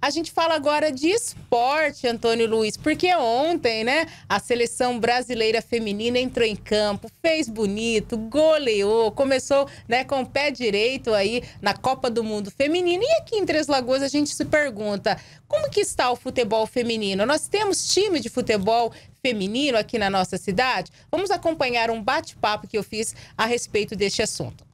A gente fala agora de esporte, Antônio Luiz, porque ontem, né, a seleção brasileira feminina entrou em campo, fez bonito, goleou, começou, né, com o pé direito aí na Copa do Mundo Feminino. E aqui em Três Lagoas a gente se pergunta, como que está o futebol feminino? Nós temos time de futebol feminino aqui na nossa cidade? Vamos acompanhar um bate-papo que eu fiz a respeito deste assunto.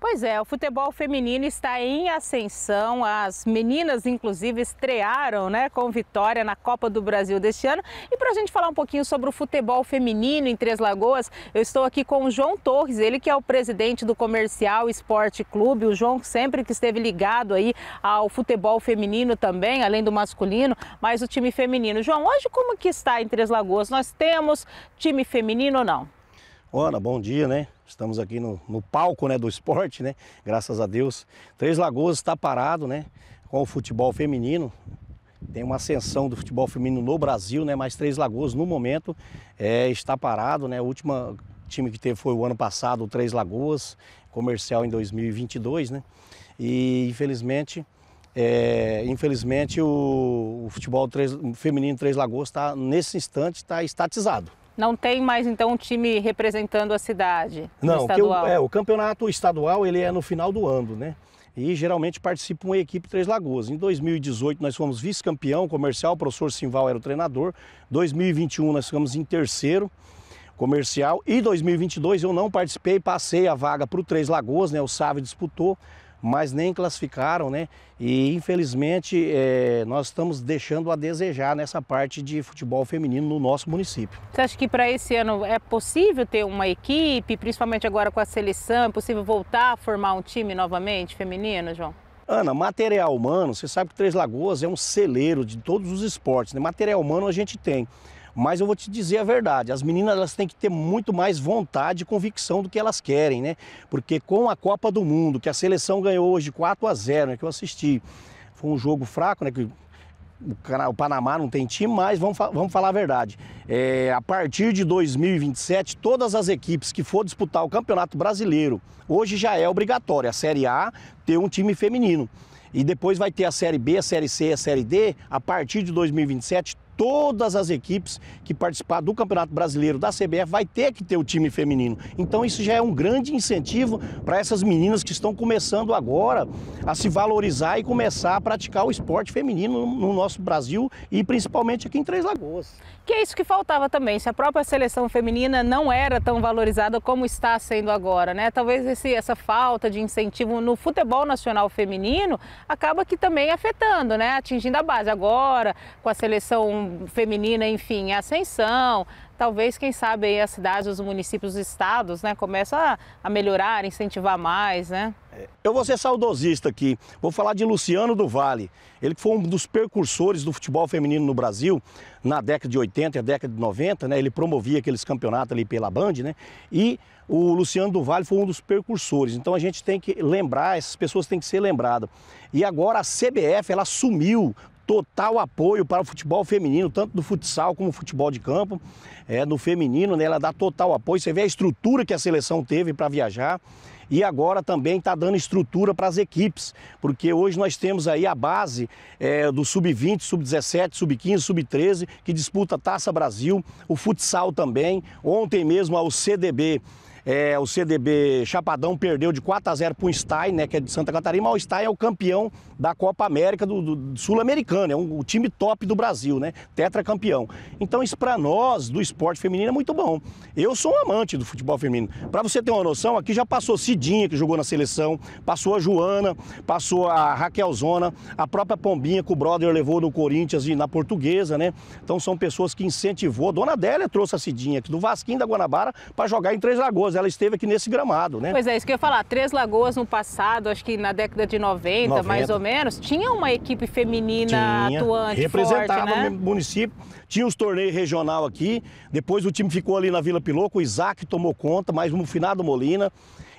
Pois é, o futebol feminino está em ascensão. As meninas, inclusive, estrearam né, com vitória na Copa do Brasil deste ano. E para a gente falar um pouquinho sobre o futebol feminino em Três Lagoas, eu estou aqui com o João Torres, ele que é o presidente do Comercial Esporte Clube. O João sempre que esteve ligado aí ao futebol feminino também, além do masculino, mas o time feminino. João, hoje como que está em Três Lagoas? Nós temos time feminino ou não? Ora, bom dia, né? Estamos aqui no, no, palco né, do esporte, né? Graças a Deus. Três Lagoas está parado, né? Com o futebol feminino. Tem uma ascensão do futebol feminino no Brasil, né? Mas Três Lagoas, no momento, é, está parado, né? O último time que teve foi o ano passado, o Três Lagoas, comercial em 2022, né? E, infelizmente, é, infelizmente o, o futebol três, feminino Três Lagoas está, nesse instante, está estatizado. Não tem mais então um time representando a cidade. Não, o, é, o campeonato estadual ele é no final do ano, né? E geralmente participa uma equipe Três Lagoas. Em 2018 nós fomos vice-campeão comercial, o professor Simval era o treinador. 2021 nós ficamos em terceiro comercial e 2022 eu não participei, passei a vaga para o Três Lagoas, né? O Sávio disputou mas nem classificaram, né? E infelizmente é, nós estamos deixando a desejar nessa parte de futebol feminino no nosso município. Você acha que para esse ano é possível ter uma equipe, principalmente agora com a seleção, é possível voltar a formar um time novamente feminino, João? Ana, material humano, você sabe que Três Lagoas é um celeiro de todos os esportes, né? Material humano a gente tem. Mas eu vou te dizer a verdade, as meninas elas têm que ter muito mais vontade e convicção do que elas querem, né? Porque com a Copa do Mundo, que a seleção ganhou hoje 4 a 0, né, que eu assisti, foi um jogo fraco, né, que o Panamá não tem time, mas vamos, vamos falar a verdade. É, a partir de 2027, todas as equipes que for disputar o Campeonato Brasileiro, hoje já é obrigatório a Série A ter um time feminino. E depois vai ter a Série B, a Série C, a Série D. A partir de 2027, todas as equipes que participar do Campeonato Brasileiro da CBF vai ter que ter o time feminino. Então isso já é um grande incentivo para essas meninas que estão começando agora a se valorizar e começar a praticar o esporte feminino no nosso Brasil e principalmente aqui em Três Lagoas. Que é isso que faltava também, se a própria seleção feminina não era tão valorizada como está sendo agora, né? Talvez esse, essa falta de incentivo no futebol nacional feminino acaba que também afetando, né? Atingindo a base agora com a seleção feminina, enfim, é ascensão. Talvez, quem sabe, as cidades, os municípios, os estados, né, começam a, a melhorar, incentivar mais, né? É, eu vou ser saudosista aqui. Vou falar de Luciano do Vale. Ele que foi um dos percursores do futebol feminino no Brasil na década de 80 e a década de 90, né? Ele promovia aqueles campeonatos ali pela Band, né? E o Luciano do Vale foi um dos percursores. Então a gente tem que lembrar, essas pessoas têm que ser lembradas. E agora a CBF, ela assumiu total apoio para o futebol feminino, tanto do futsal como do futebol de campo. É, no feminino, né, ela dá total apoio. Você vê a estrutura que a seleção teve para viajar e agora também está dando estrutura para as equipes, porque hoje nós temos aí a base é, do sub-20, sub-17, sub-15, sub-13, que disputa Taça Brasil, o futsal também. Ontem mesmo ao CDB é, o CDB Chapadão perdeu de 4 a 0 para o Stein, né, que é de Santa Catarina, mas o Stein é o campeão da Copa América do, do, Sul-Americano, é um, o time top do Brasil, né? Tetracampeão. Então isso para nós do esporte feminino é muito bom. Eu sou um amante do futebol feminino. Para você ter uma noção, aqui já passou Cidinha, que jogou na seleção, passou a Joana, passou a Raquel Zona, a própria Pombinha que o brother levou no Corinthians e na Portuguesa, né? Então são pessoas que incentivou. Dona Adélia trouxe a Cidinha aqui do Vasquinho da Guanabara para jogar em Três Lagoas ela esteve aqui nesse gramado, né? Pois é, isso que eu ia falar. Três Lagoas no passado, acho que na década de 90, 90. mais ou menos, tinha uma equipe feminina tinha, atuante, representava forte, né? o município. Tinha os torneios regional aqui. Depois o time ficou ali na Vila Piloco, o Isaac tomou conta, mais um finado Molina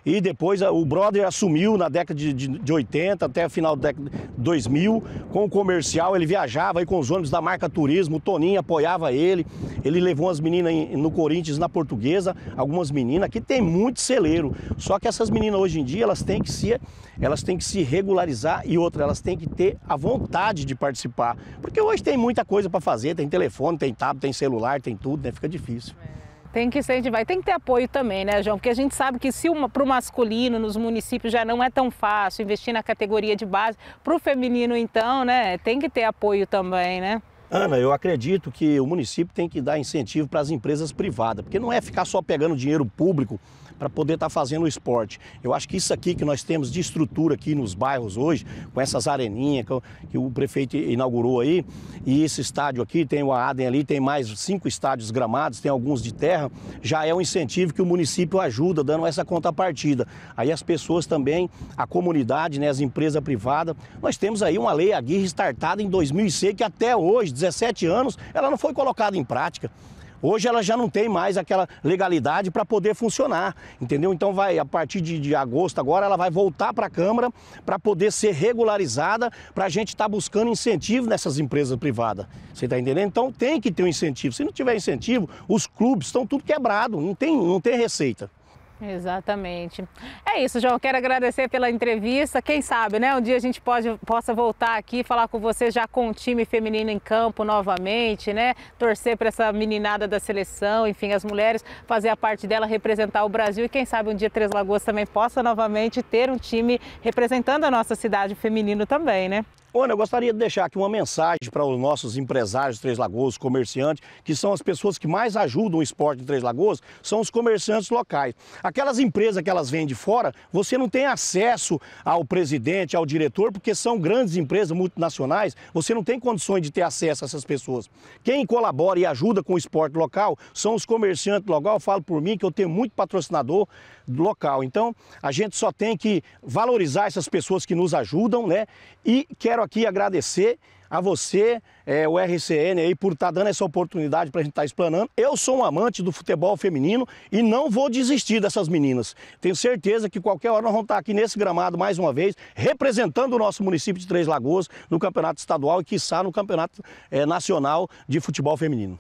e depois o brother assumiu na década de, de, de 80 até a final da década 2000 com o comercial. Ele viajava aí com os ônibus da marca Turismo, o Toninho apoiava ele. Ele levou umas meninas no Corinthians, na Portuguesa, algumas meninas. que tem muito celeiro, só que essas meninas hoje em dia elas têm que se, elas têm que se regularizar e outra, elas têm que ter a vontade de participar. Porque hoje tem muita coisa para fazer, tem telefone, tem tablet, tem celular, tem tudo, né? Fica difícil. É. Tem que incentivar vai, tem que ter apoio também, né, João? Porque a gente sabe que se para o masculino nos municípios já não é tão fácil investir na categoria de base, para o feminino então, né, tem que ter apoio também, né? Ana, eu acredito que o município tem que dar incentivo para as empresas privadas, porque não é ficar só pegando dinheiro público para poder estar tá fazendo o esporte. Eu acho que isso aqui que nós temos de estrutura aqui nos bairros hoje, com essas areninhas que, o prefeito inaugurou aí, e esse estádio aqui, tem o Aden ali, tem mais cinco estádios gramados, tem alguns de terra, já é um incentivo que o município ajuda, dando essa contrapartida. Aí as pessoas também, a comunidade, né, as empresas privadas, nós temos aí uma lei Aguirre startada em 2006, que até hoje, 17 anos, ela não foi colocada em prática. Hoje ela já não tem mais aquela legalidade para poder funcionar, entendeu? Então vai, a partir de, de agosto agora, ela vai voltar para a Câmara para poder ser regularizada, para a gente estar tá buscando incentivo nessas empresas privadas. Você está entendendo? Então tem que ter um incentivo. Se não tiver incentivo, os clubes estão tudo quebrado, não tem, não tem receita. Exatamente. É isso, João. Quero agradecer pela entrevista. Quem sabe, né? Um dia a gente pode, possa voltar aqui falar com você já com o time feminino em campo novamente, né? Torcer para essa meninada da seleção, enfim, as mulheres fazer a parte dela, representar o Brasil e quem sabe um dia Três Lagoas também possa novamente ter um time representando a nossa cidade feminino também, né? Ana, eu gostaria de deixar aqui uma mensagem para os nossos empresários de Três Lagoas, comerciantes, que são as pessoas que mais ajudam o esporte de Três Lagoas, são os comerciantes locais. Aquelas empresas que elas vêm de fora, você não tem acesso ao presidente, ao diretor, porque são grandes empresas multinacionais, você não tem condições de ter acesso a essas pessoas. Quem colabora e ajuda com o esporte local são os comerciantes local. Eu falo por mim que eu tenho muito patrocinador local. Então, a gente só tem que valorizar essas pessoas que nos ajudam, né? E quero quero aqui agradecer a você, é, o RCN, aí, por estar tá dando essa oportunidade para a gente estar tá explanando. Eu sou um amante do futebol feminino e não vou desistir dessas meninas. Tenho certeza que qualquer hora nós vamos estar tá aqui nesse gramado mais uma vez, representando o nosso município de Três Lagoas no campeonato estadual e, quiçá, no campeonato é, nacional de futebol feminino.